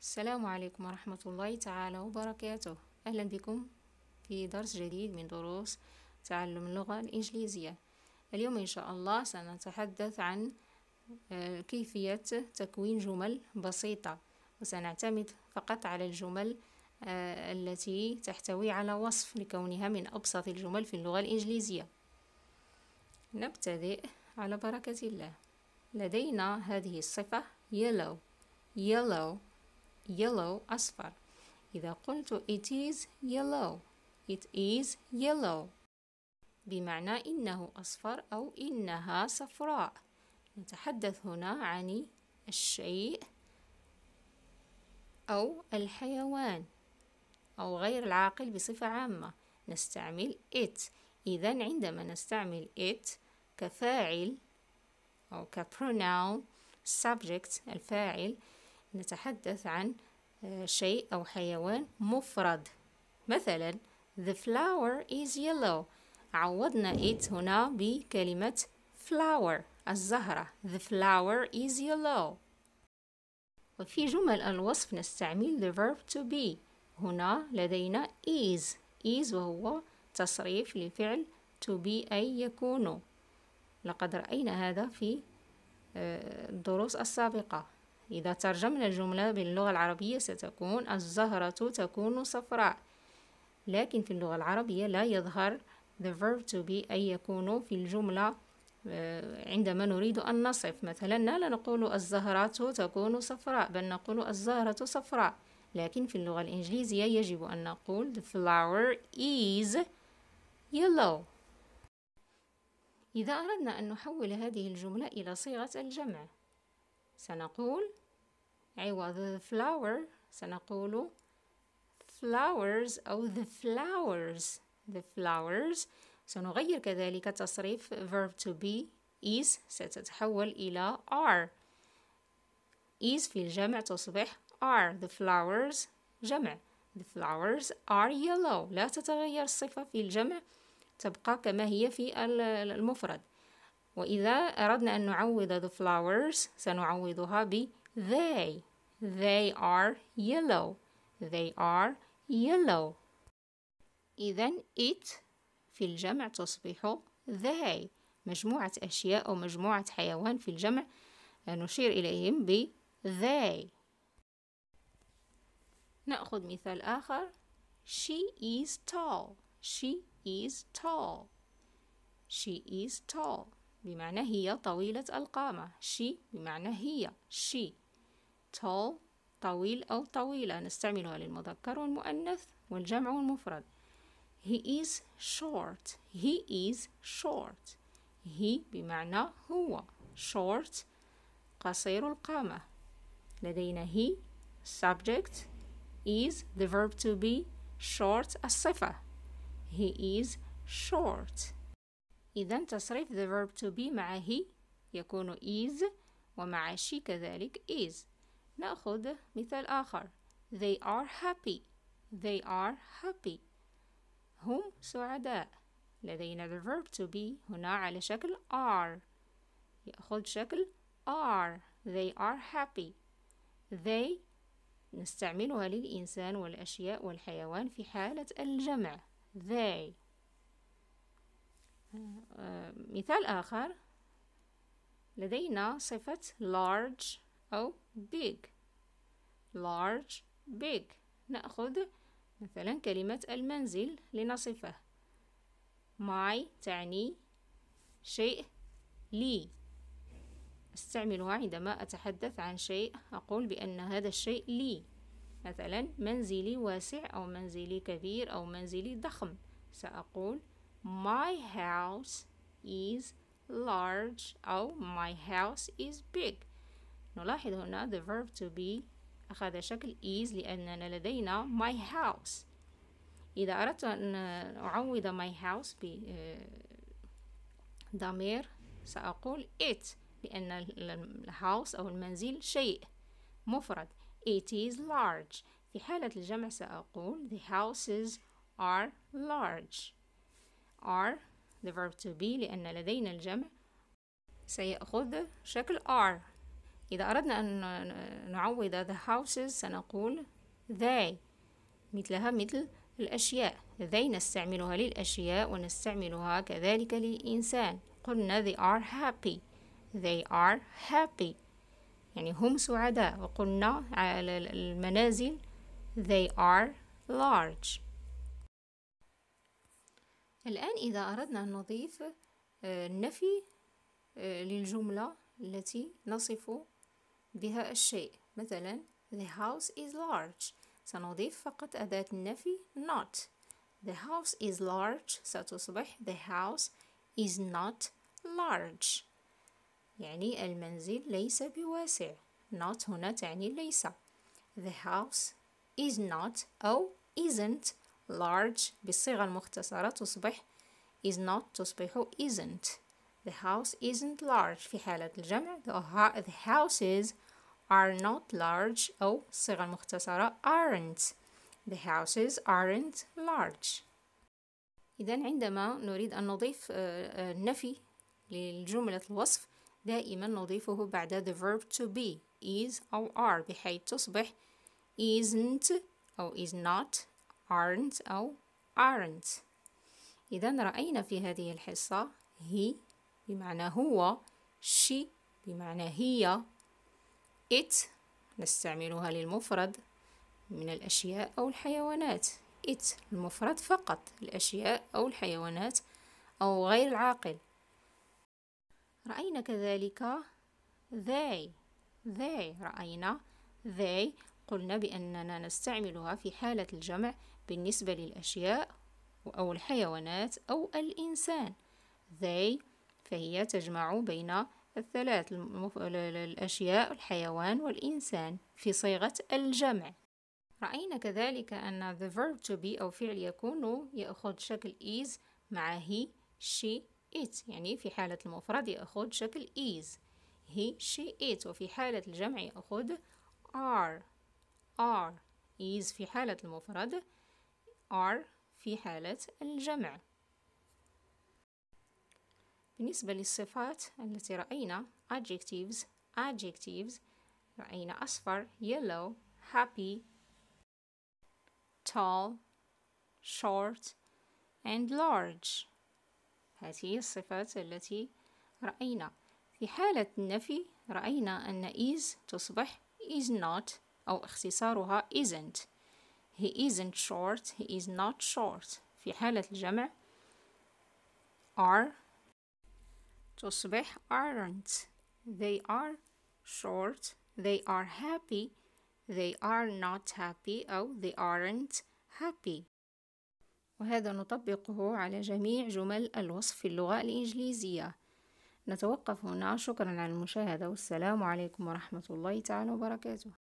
السلام عليكم ورحمة الله تعالى وبركاته أهلا بكم في درس جديد من دروس تعلم اللغة الإنجليزية اليوم إن شاء الله سنتحدث عن آه، كيفية تكوين جمل بسيطة وسنعتمد فقط على الجمل آه، التي تحتوي على وصف لكونها من أبسط الجمل في اللغة الإنجليزية نبتدئ على بركة الله لدينا هذه الصفة yellow yellow yellow أصفر إذا قلت it is yellow it is yellow بمعنى إنه أصفر أو إنها صفراء نتحدث هنا عن الشيء أو الحيوان أو غير العاقل بصفة عامة نستعمل it إذا عندما نستعمل it كفاعل أو كبروناون subject الفاعل نتحدث عن آه، شيء أو حيوان مفرد مثلا the flower is yellow عوضنا it هنا بكلمة flower الزهرة the flower is yellow وفي جمل الوصف نستعمل the verb to be هنا لدينا is is وهو تصريف لفعل to be أي يكون لقد رأينا هذا في آه، الدروس السابقة إذا ترجمنا الجملة باللغة العربية ستكون الزهرة تكون صفراء لكن في اللغة العربية لا يظهر the verb to be أي يكون في الجملة آه، عندما نريد أن نصف مثلا لا نقول الزهرة تكون صفراء بل نقول الزهرة صفراء لكن في اللغة الإنجليزية يجب أن نقول the flower is yellow إذا أردنا أن نحول هذه الجملة إلى صيغة الجمع سنقول عوض أيوة، the flower سنقول flowers أو the flowers the flowers سنغير كذلك تصريف verb to be is ستتحول إلى are is في الجمع تصبح are the flowers جمع the flowers are yellow لا تتغير الصفة في الجمع تبقى كما هي في المفرد وإذا أردنا أن نعوض the flowers سنعوضها ب they They are yellow. They are yellow. إذا it في الجمع تصبح they مجموعة أشياء أو مجموعة حيوان في الجمع نشير إليهم ب they نأخذ مثال آخر She is tall She is tall She is tall بمعنى هي طويلة القامة She بمعنى هي She tall طويل أو طويلة نستعملها للمذكر والمؤنث والجمع والمفرد he is short he is short he بمعنى هو short قصير القامة لدينا he subject is the verb to be short الصفة he is short إذا تصريف the verb to be مع he يكون is ومع she كذلك is نأخذ مثال آخر They are happy They are happy هم سعداء لدينا the verb to be هنا على شكل are يأخذ شكل are They are happy They نستعملها للإنسان والأشياء والحيوان في حالة الجمع They آه، مثال آخر لدينا صفة large أو big large big نأخذ مثلا كلمة المنزل لنصفه my تعني شيء لي استعملها عندما أتحدث عن شيء أقول بأن هذا الشيء لي مثلا منزلي واسع أو منزلي كبير أو منزلي ضخم سأقول my house is large أو my house is big نلاحظ هنا the verb to be أخذ شكل is لأننا لدينا my house إذا أردت أن أعوض my house بضمير آه، سأقول it لأن الهاوس أو المنزل شيء مفرد it is large في حالة الجمع سأقول the houses are large are the verb to be لأن لدينا الجمع سيأخذ شكل are إذا أردنا أن نعوض the houses سنقول they مثلها مثل الأشياء they نستعملها للأشياء ونستعملها كذلك للإنسان قلنا they are happy they are happy يعني هم سعداء وقلنا على المنازل they are large الآن إذا أردنا أن نضيف آه، النفي آه، للجملة التي نصف بها الشيء مثلا the house is large سنضيف فقط أداة النفي not the house is large ستصبح the house is not large يعني المنزل ليس بواسع not هنا تعني ليس the house is not أو isn't large بالصيغة المختصرة تصبح is not تصبح isn't The house isn't large في حالة الجمع the, houses are not large أو الصيغة المختصرة aren't The houses aren't large إذا عندما نريد أن نضيف آه، آه، النفي لجملة الوصف دائما نضيفه بعد the verb to be is أو are بحيث تصبح isn't أو is not aren't أو aren't إذا رأينا في هذه الحصة he بمعنى هو she بمعنى هي it نستعملها للمفرد من الأشياء أو الحيوانات it المفرد فقط الأشياء أو الحيوانات أو غير العاقل رأينا كذلك they they رأينا they قلنا بأننا نستعملها في حالة الجمع بالنسبة للأشياء أو الحيوانات أو الإنسان they فهي تجمع بين الثلاث المف... الأشياء الحيوان والإنسان في صيغة الجمع رأينا كذلك أن the verb to be أو فعل يكون يأخذ شكل is مع he she it يعني في حالة المفرد يأخذ شكل is he she it وفي حالة الجمع يأخذ are are is في حالة المفرد are في حالة الجمع بالنسبة للصفات التي رأينا adjectives adjectives رأينا أصفر yellow happy tall short and large هذه الصفات التي رأينا في حالة النفي رأينا أن is تصبح is not أو اختصارها isn't he isn't short he is not short في حالة الجمع are تصبح aren't they are short they are happy they are not happy أو they aren't happy وهذا نطبقه على جميع جمل الوصف في اللغة الإنجليزية نتوقف هنا شكرا على المشاهدة والسلام عليكم ورحمة الله تعالى وبركاته